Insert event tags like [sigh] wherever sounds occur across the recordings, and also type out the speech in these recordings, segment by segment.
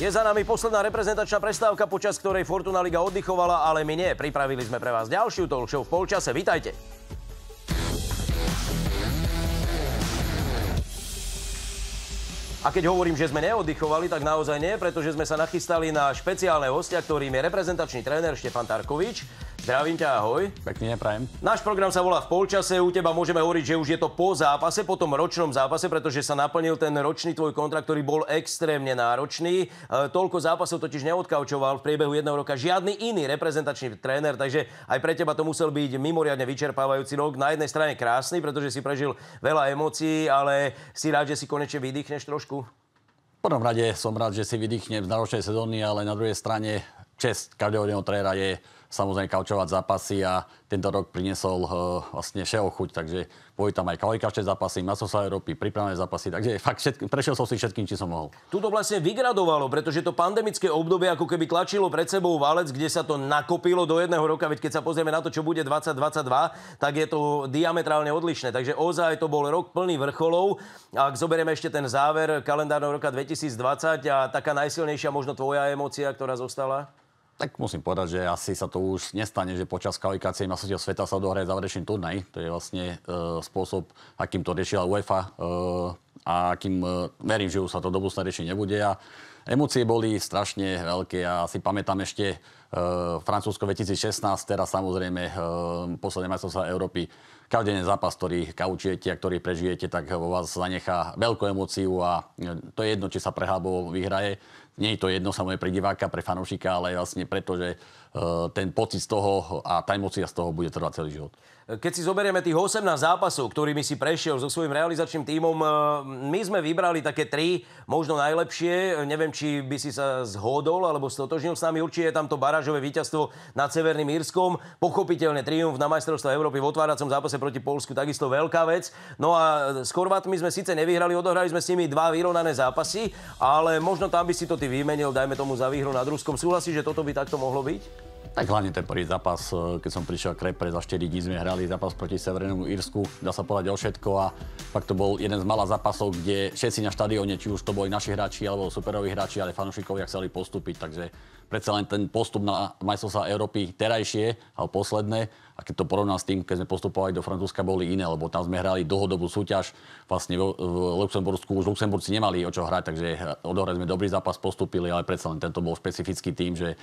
Je za nami posledná reprezentačná prestávka, počas ktorej Fortuna Liga oddychovala, ale my nie. Pripravili sme pre vás ďalšiu talk show v polčase. Vítajte. A keď hovorím, že sme neoddychovali, tak naozaj nie, pretože sme sa nachystali na špeciálne hostia, ktorým je reprezentačný tréner Štefan Tarkovič. Zdravím ťa, ahoj. Pekný neprajem. Náš program sa volá v polčase. U teba môžeme hovoriť, že už je to po zápase, po tom ročnom zápase, pretože sa naplnil ten ročný tvoj kontrakt, ktorý bol extrémne náročný. E, toľko zápasov totiž neodkaučoval v priebehu jedného roka žiadny iný reprezentačný tréner, takže aj pre teba to musel byť mimoriadne vyčerpávajúci rok. Na jednej strane krásny, pretože si prežil veľa emócií, ale si rád, že si konečne vydýchneš trošku? V prvom rade som rád, že si vydýchnem z náročnej sezóny, ale na druhej strane čest každého jedného trénera je samozrejme kaučovať zápasy a tento rok priniesol uh, vlastne všeho chuť, takže boli tam aj kvalikačné zápasy, sa Európy, pripravené zápasy, takže [laughs] fakt všetky, prešiel som si všetkým, či som mohol. Tuto vlastne vygradovalo, pretože to pandemické obdobie ako keby tlačilo pred sebou valec, kde sa to nakopilo do jedného roka, veď keď sa pozrieme na to, čo bude 2022, tak je to diametrálne odlišné. Takže ozaj to bol rok plný vrcholov. A ak zoberieme ešte ten záver kalendárneho roka 2020 a taká najsilnejšia možno tvoja emócia, ktorá zostala? Tak musím povedať, že asi sa to už nestane, že počas kvalifikácie masového sveta sa dohraje záverečný turnaj. To je vlastne e, spôsob, akým to riešila UEFA e, a akým e, verím, že už sa to do budúcna riešiť nebude. A emócie boli strašne veľké a ja si pamätám ešte e, Francúzsko 2016, teraz samozrejme e, posledné majstrovstvá Európy každý zápas, ktorý kaučujete a ktorý prežijete, tak vo vás zanechá veľkú emóciu a e, to je jedno, či sa prehábo vyhraje. Nie je to jedno samozrejme pre diváka, pre fanúšika, ale vlastne preto, že e, ten pocit z toho a tá emócia z toho bude trvať celý život. Keď si zoberieme tých 18 zápasov, ktorými si prešiel so svojím realizačným tímom, e, my sme vybrali také tri, možno najlepšie. Neviem, či by si sa zhodol alebo stotožnil s nami. Určite je tam to barážové víťazstvo nad Severným Írskom. Pochopiteľne triumf na majstrovstve Európy v otváracom zápase proti Polsku takisto veľká vec. No a s Chorvátmi sme síce nevyhrali, odohrali sme s nimi dva vyrovnané zápasy, ale možno tam by si to ty vymenil, dajme tomu za výhru nad Ruskom. Súhlasíš, že toto by takto mohlo byť? Tak hlavne ten prvý zápas, e, keď som prišiel k repre za 4 dní, sme hrali zápas proti Severnému Írsku, dá sa povedať o všetko a fakt to bol jeden z malých zápasov, kde všetci na štadióne, či už to boli naši hráči alebo superoví hráči, ale fanúšikovia chceli postúpiť, takže predsa len ten postup na majstrovstvá Európy terajšie, a posledné, a keď to porovnám s tým, keď sme postupovali do Francúzska, boli iné, lebo tam sme hrali dlhodobú súťaž, vlastne v, Luxembursku už Luxemburci nemali o čo hrať, takže odohrali sme dobrý zápas, postupili, ale predsa len tento bol špecifický tým, že e,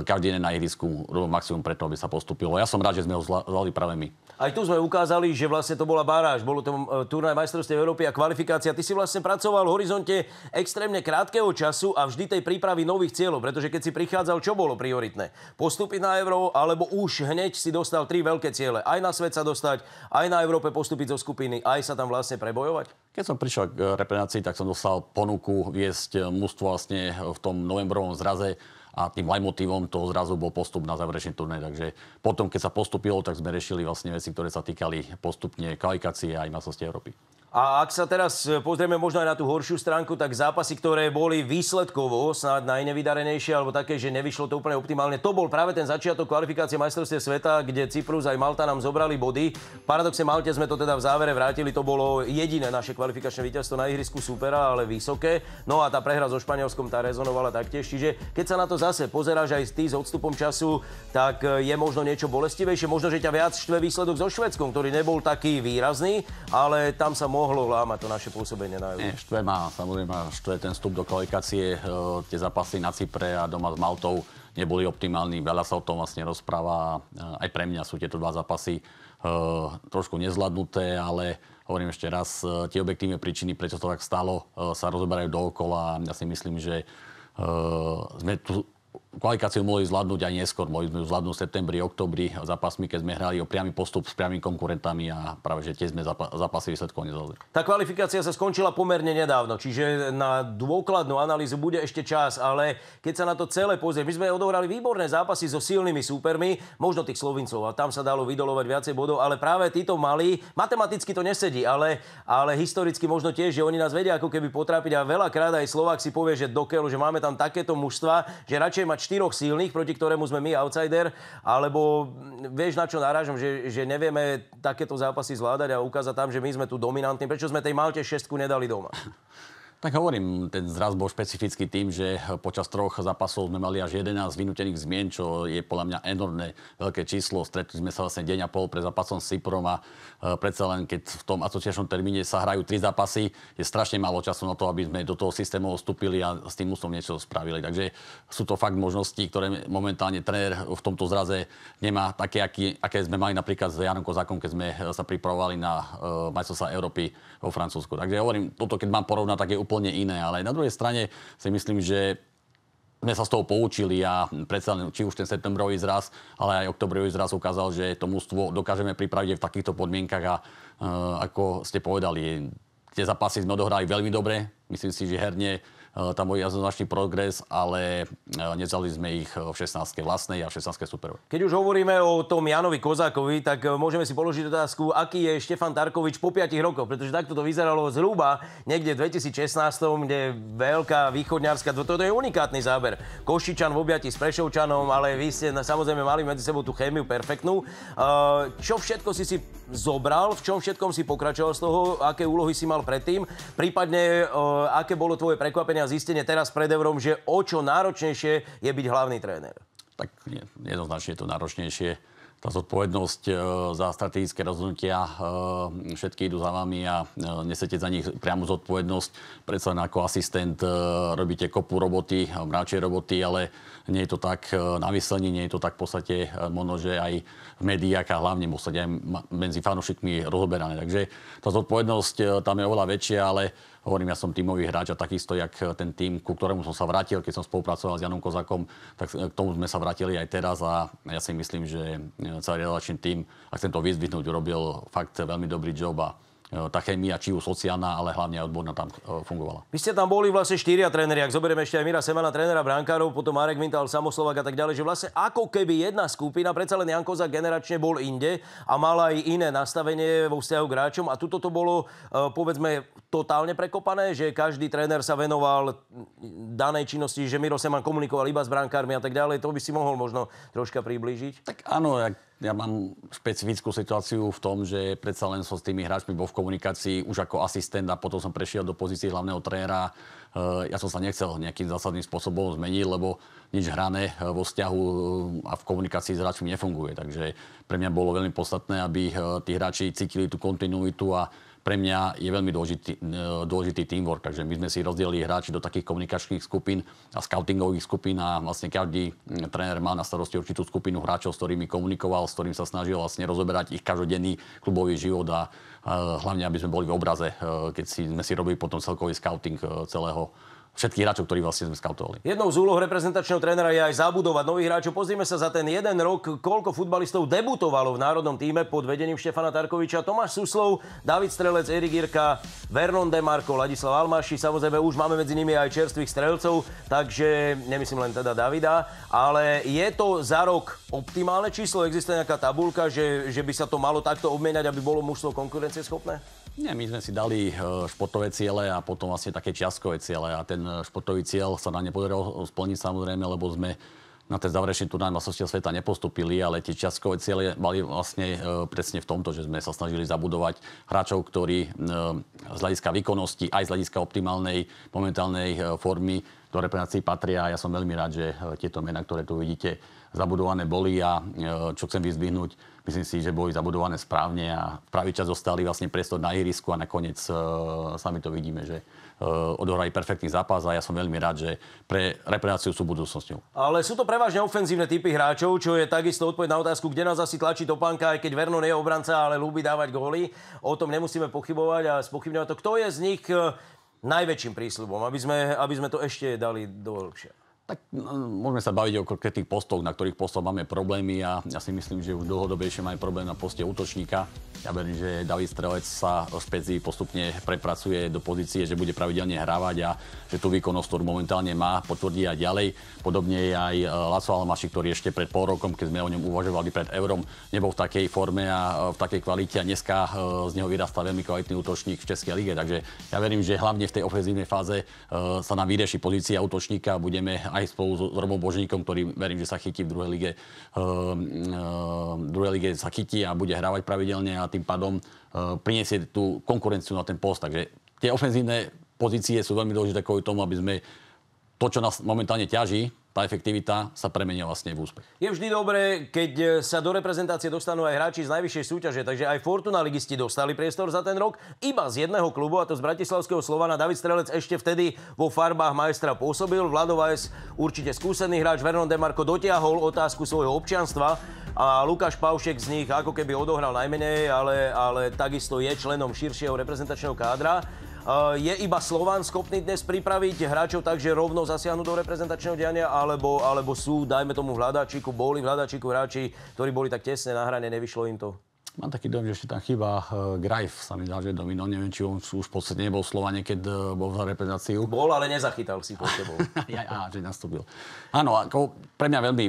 každý jeden na ihrisku maximum, robil maximum preto, aby sa postupilo. Ja som rád, že sme ho zvládli práve my. Aj tu sme ukázali, že vlastne to bola baráž. Bolo to e, turnaj majstrovstiev Európy a kvalifikácia. Ty si vlastne pracoval v horizonte extrémne krátkeho času a vždy tej prípravy nových cieľov, pretože keď si prichádzal, čo bolo prioritné? Postúpiť na Euro, alebo už hneď si dostal tri veľké ciele. Aj na svet sa dostať, aj na Európe postúpiť zo skupiny, aj sa tam vlastne prebojovať? Keď som prišiel k reprezentácii, tak som dostal ponuku viesť mužstvo vlastne v tom novembrovom zraze a tým motivom to zrazu bol postup na záverečný turnaj. Takže potom, keď sa postupilo, tak sme riešili vlastne veci, ktoré sa týkali postupne kvalifikácie aj majstrovstiev Európy. A ak sa teraz e, pozrieme možno aj na tú horšiu stránku, tak zápasy, ktoré boli výsledkovo snáď najnevydarenejšie alebo také, že nevyšlo to úplne optimálne, to bol práve ten začiatok kvalifikácie majstrovstiev sveta, kde Cyprus aj Malta nám zobrali body. Paradoxne Malte sme to teda v závere vrátili, to bolo jediné naše kvalifikačné víťazstvo na ihrisku supera, ale vysoké. No a tá prehra so Španielskom tá rezonovala taktiež. Čiže keď sa na to zase pozeráš aj ty s odstupom času, tak e, je možno niečo bolestivejšie, možno že ťa viac štve výsledok so Švedskom, ktorý nebol taký výrazný, ale tam sa mohlo lámať to naše pôsobenie na Euro? Štve má, samozrejme, štve ten vstup do kvalifikácie. E, tie zápasy na Cypre a doma s Maltou neboli optimálni. Veľa sa o tom vlastne rozpráva. E, aj pre mňa sú tieto dva zápasy e, trošku nezladnuté, ale hovorím ešte raz, tie objektívne príčiny, prečo to tak stalo, sa rozoberajú dookola. Ja si myslím, že sme tu Kvalifikáciu mohli zvládnuť aj neskôr, mohli sme zvládnuť v septembri, oktobri zápasmi, keď sme hrali o priamy postup s priamými konkurentami a práve že tie sme zápasy výsledkov nezvládli. Tá kvalifikácia sa skončila pomerne nedávno, čiže na dôkladnú analýzu bude ešte čas, ale keď sa na to celé pozrie, my sme odohrali výborné zápasy so silnými súpermi, možno tých Slovincov a tam sa dalo vydolovať viacej bodov, ale práve títo mali, matematicky to nesedí, ale, ale historicky možno tiež, že oni nás vedia ako keby potrápiť a veľakrát aj Slovák si povie, že dokeľu, že máme tam takéto mužstva, že radšej mať 4 štyroch silných, proti ktorému sme my, outsider, alebo mm, vieš, na čo narážam, že, že nevieme takéto zápasy zvládať a ukázať tam, že my sme tu dominantní. Prečo sme tej Malte šestku nedali doma? [laughs] Tak hovorím, ten zraz bol špecifický tým, že počas troch zápasov sme mali až 11 vynútených zmien, čo je podľa mňa enormné veľké číslo. Stretli sme sa vlastne deň a pol pred zápasom s Cyprom a e, predsa len keď v tom asociačnom termíne sa hrajú tri zápasy, je strašne málo času na to, aby sme do toho systému vstúpili a s tým úsom niečo spravili. Takže sú to fakt možnosti, ktoré momentálne tréner v tomto zraze nemá také, aké sme mali napríklad s Janom Kozakom, keď sme sa pripravovali na e, majstrovstvá Európy vo Francúzsku. Takže hovorím, toto keď mám porovnať, tak je úplne iné. Ale na druhej strane si myslím, že sme sa z toho poučili a predsa či už ten septembrový zraz, ale aj oktobrový zraz ukázal, že to mústvo dokážeme pripraviť v takýchto podmienkach a uh, ako ste povedali, tie zápasy sme odohrali veľmi dobre. Myslím si, že herne Eh, tam bol jednoznačný progres, ale eh, nezali sme ich eh, v 16. vlastnej a v 16. super. Keď už hovoríme o tom Janovi Kozákovi, tak môžeme si položiť otázku, aký je Štefan Tarkovič po 5 rokoch, pretože takto to vyzeralo zhruba niekde v 2016, kde veľká východňarská, toto je unikátny záber. Košičan v objati s Prešovčanom, ale vy ste samozrejme mali medzi sebou tú chémiu perfektnú. Čo všetko si si zobral, v čom všetkom si pokračoval z toho, aké úlohy si mal predtým, prípadne aké bolo tvoje prekvapenie zistenie teraz pred eurom, že o čo náročnejšie je byť hlavný tréner? Tak jednoznačne je to náročnejšie. Tá zodpovednosť e, za strategické rozhodnutia e, všetky idú za vami a e, nesete za nich priamu zodpovednosť. Predsa len ako asistent e, robíte kopu roboty, e, mráčej roboty, ale nie je to tak e, na vyslení, nie je to tak v podstate možno, že aj v médiách a hlavne musíte aj medzi fanúšikmi rozoberané. Takže tá zodpovednosť tam je oveľa väčšia, ale Hovorím, ja som tímový hráč a takisto, jak eh, ten tým, ku ktorému som sa vrátil, keď som spolupracoval s Janom Kozakom, tak eh, k tomu sme sa vrátili aj teraz a ja si myslím, že eh, celý relačný tým, a chcem to vyzvihnúť, urobil fakt veľmi dobrý job a E, tá chemia, či už sociálna, ale hlavne odborná tam e, fungovala. Vy ste tam boli vlastne štyria tréneri, ak zoberieme ešte aj Mira Semana, trénera brankárov, potom Marek Vintal, Samoslovak a tak ďalej, že vlastne ako keby jedna skupina, predsa len Jankoza generačne bol inde a mala aj iné nastavenie vo vzťahu k hráčom a tuto to bolo, e, povedzme, totálne prekopané, že každý tréner sa venoval danej činnosti, že Miro Seman komunikoval iba s brankármi a tak ďalej, to by si mohol možno troška priblížiť. Tak áno, ak ja mám špecifickú situáciu v tom, že predsa len som s tými hráčmi bol v komunikácii už ako asistent a potom som prešiel do pozície hlavného trénera. Eh, ja som sa nechcel nejakým zásadným spôsobom zmeniť, lebo nič hrané eh, vo vzťahu eh, a v komunikácii s hráčmi nefunguje. Takže pre mňa bolo veľmi podstatné, aby tí hráči cítili tú kontinuitu a pre mňa je veľmi dôležitý, dôležitý teamwork. Takže my sme si rozdelili hráči do takých komunikačných skupín a scoutingových skupín a vlastne každý tréner má na starosti určitú skupinu hráčov, s ktorými komunikoval, s ktorým sa snažil vlastne rozoberať ich každodenný klubový život a e, hlavne, aby sme boli v obraze, e, keď si, sme si robili potom celkový scouting e, celého všetkých hráčov, ktorí vlastne sme skautovali. Jednou z úloh reprezentačného trénera je aj zabudovať nových hráčov. Pozrime sa za ten jeden rok, koľko futbalistov debutovalo v národnom týme pod vedením Štefana Tarkoviča, Tomáš Suslov, David Strelec, Erik Irka, Vernon Demarko, Ladislav Almaši. Samozrejme už máme medzi nimi aj čerstvých strelcov, takže nemyslím len teda Davida, ale je to za rok optimálne číslo? Existuje nejaká tabulka, že, že by sa to malo takto obmeniať, aby bolo mužstvo konkurencieschopné? Nie, my sme si dali eh, športové ciele a potom vlastne také čiastkové ciele a ten eh, športový cieľ sa nám nepodarilo splniť samozrejme, lebo sme na ten záverečný turnaj majstrovstiev sveta nepostupili, ale tie čiastkové ciele mali vlastne e, presne v tomto, že sme sa snažili zabudovať hráčov, ktorí e, z hľadiska výkonnosti aj z hľadiska optimálnej momentálnej e, formy do reprezentácií patria. Ja som veľmi rád, že tieto mená, ktoré tu vidíte, zabudované boli a čo chcem vyzvihnúť, myslím si, že boli zabudované správne a pravý čas zostali vlastne priestor na ihrisku a nakoniec sami to vidíme, že Eh, odohrali perfektný zápas a ja som veľmi rád, že pre reprezentáciu sú budúcnosťou. Ale sú to prevažne ofenzívne typy hráčov, čo je takisto odpoveď na otázku, kde nás asi tlačí topánka, aj keď nie je obranca, ale ľúbi dávať góly. O tom nemusíme pochybovať a spochybňovať to. Kto je z nich eh, najväčším prísľubom, aby sme, aby sme to ešte dali do lepšia? Tak no, môžeme sa baviť o konkrétnych postoch, na ktorých postoch máme problémy a ja si myslím, že už dlhodobejšie máme problém na poste útočníka. Ja verím, že David Strelec sa v Spezi postupne prepracuje do pozície, že bude pravidelne hrávať a že tú výkonnosť, ktorú momentálne má, potvrdí aj ďalej. Podobne je aj e, Laco Almaši, ktorý ešte pred pol rokom, keď sme o ňom uvažovali pred eurom, nebol v takej forme a e, v takej kvalite a dneska e, z neho vyrastá veľmi kvalitný útočník v Českej lige. Takže ja verím, že hlavne v tej ofenzívnej fáze sa nám vyrieši pozícia útočníka a budeme aj spolu s Robom Božníkom, ktorý verím, že sa chytí v druhej lige, uh, druhej lige sa chytí a bude hrávať pravidelne a tým pádom ehm, priniesie tú konkurenciu na ten post. Takže tie ofenzívne pozície sú veľmi dôležité kvôli tomu, aby sme to, čo nás momentálne ťaží, tá efektivita sa premenia vlastne v úspech. Je vždy dobré, keď e, sa do reprezentácie dostanú aj hráči z najvyššej súťaže, takže aj Fortuna ligisti dostali priestor za ten rok iba z jedného klubu, a to z Bratislavského Slovana. David Strelec ešte vtedy vo farbách majstra pôsobil. Vlado Vajs, určite skúsený hráč, Vernon Demarko dotiahol otázku svojho občianstva a Lukáš Paušek z nich ako keby odohral najmenej, ale, ale takisto je členom širšieho reprezentačného kádra. Eh, je iba Slován schopný dnes pripraviť hráčov tak, že rovno zasiahnu do reprezentačného diania, alebo, alebo sú, dajme tomu, hľadačíku, boli v hráči, ktorí boli tak tesne na hrane, nevyšlo im to? Mám taký dom, že ešte tam chýba eh, Grajf, sa mi dá, že domino. Neviem, či on už v podstate nebol v keď eh, bol v reprezentáciu. Bol, ale nezachytal si pod tebou. [laughs] ja, že nastúpil. Áno, ako pre mňa veľmi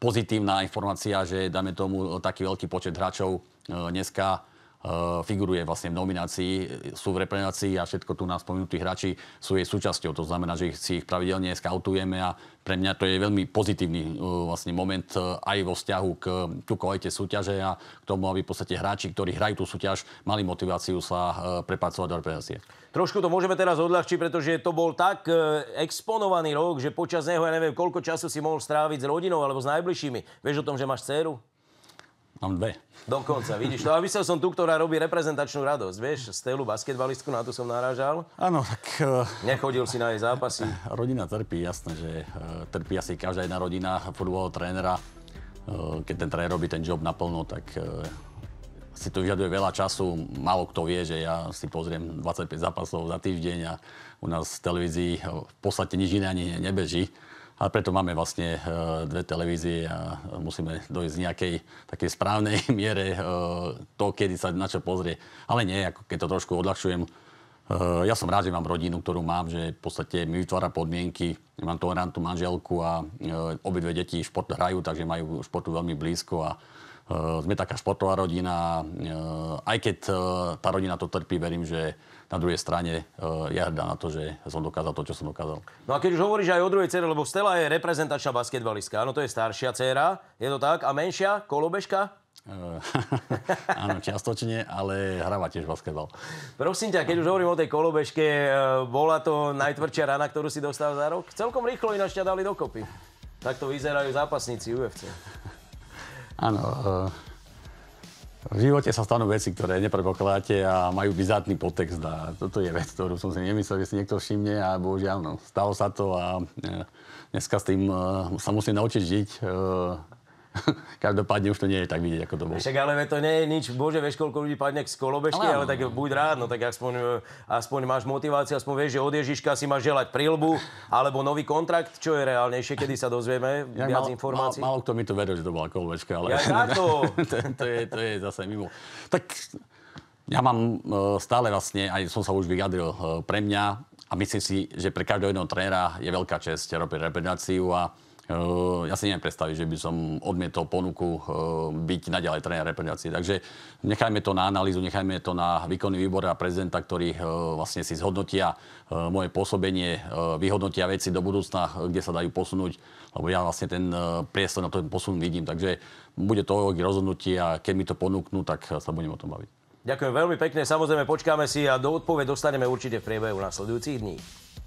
pozitívna informácia, že dáme tomu taký veľký počet hráčov dneska Eh, figuruje vlastne v nominácii, eh, sú v reprezentácii a všetko tu nás spomenutí hráči sú jej súčasťou. To znamená, že ich, si ich pravidelne skautujeme a pre mňa to je veľmi pozitívny eh, vlastne moment aj vo vzťahu k tu kvalite súťaže a k tomu, aby v podstate hráči, ktorí hrajú tú súťaž, mali motiváciu sa prepracovať do reprezentácie. Trošku to môžeme teraz odľahčiť, pretože to bol tak exponovaný rok, že počas neho, ja neviem, koľko času si mohol stráviť s rodinou alebo s najbližšími. Vieš o tom, že máš dceru? Mám dve. Dokonca, vidíš No A myslel som tu, ktorá robí reprezentačnú radosť. Vieš, Stelu, basketbalistku, na to som narážal. Áno, tak... Eh, Nechodil si na jej zápasy. Eh, rodina trpí, jasné, že eh, trpí asi každá jedna rodina futbolového trénera. keď ten tréner robí ten job naplno, tak si to vyžaduje veľa času. Málo kto vie, že ja si pozriem 25 zápasov za týždeň a u nás v televízii v podstate nič iné ani nebeží. A preto máme vlastne eh, dve televízie a musíme dojsť z nejakej takej správnej [laughs] miere eh, to, kedy sa na čo pozrie. Ale nie, ako keď to trošku odľahčujem, eh, ja som rád, že mám rodinu, ktorú mám, že v podstate mi vytvára podmienky. Mám tolerantnú manželku a obidve deti šport hrajú, takže majú športu veľmi blízko a Eh, sme taká športová rodina, eh, aj keď eh, tá rodina to trpí, verím, že na druhej strane ja hrdá na to, že som dokázal to, čo som dokázal. No a keď už hovoríš aj o druhej cere, lebo Stella je reprezentačná basketbalistka, áno, to je staršia cera, je to tak, a menšia, kolobežka? [laughs] Áno, čiastočne, ale hráva tiež basketbal. Prosím ťa, keď už hovorím o tej kolobežke, bola to najtvrdšia rana, ktorú si dostal za rok? Celkom rýchlo ináč ťa dali dokopy. Takto vyzerajú zápasníci UFC. Áno, eh, v živote sa stanú veci, ktoré nepredpokladáte a majú bizátny potext A toto je vec, ktorú som si nemyslel, že si niekto všimne a bohužiaľ, no, stalo sa to a eh, dneska s tým eh, sa musím naučiť žiť. [laughs] Každopádne už to nie je tak vidieť, ako to bolo. Však ale to nie je nič, bože, vieš, koľko ľudí padne z kolobežky, ale, ale tak no. buď rád, no tak aspoň, eh, aspoň máš motiváciu, aspoň vieš, že od Ježiška si máš želať prílbu alebo nový kontrakt, čo je reálnejšie, kedy sa dozvieme [laughs] ja, viac mal, informácií. Málo kto mi to veril, že to bola kolobežka, ale... Ja to. [laughs] to, to, je, to je zase mimo. Tak ja mám eh, stále vlastne, aj som sa už vyjadril eh, pre mňa a myslím si, že pre každého jedného trénera je veľká čest robiť reprezentáciu a Eh, ja si neviem predstaviť, že by som odmietol ponuku eh, byť naďalej tréner reprezentácie. Takže nechajme to na analýzu, nechajme to na výkonný výbor a prezidenta, ktorý eh, vlastne si zhodnotia moje pôsobenie, vyhodnotia veci do budúcna, kde sa dajú posunúť, lebo ja vlastne ten priestor na ten posun vidím. Takže bude to ich rozhodnutie a keď mi to ponúknú, tak sa budem o tom baviť. Ďakujem veľmi pekne, samozrejme počkáme si a do odpoveď dostaneme určite v priebehu nasledujúcich dní.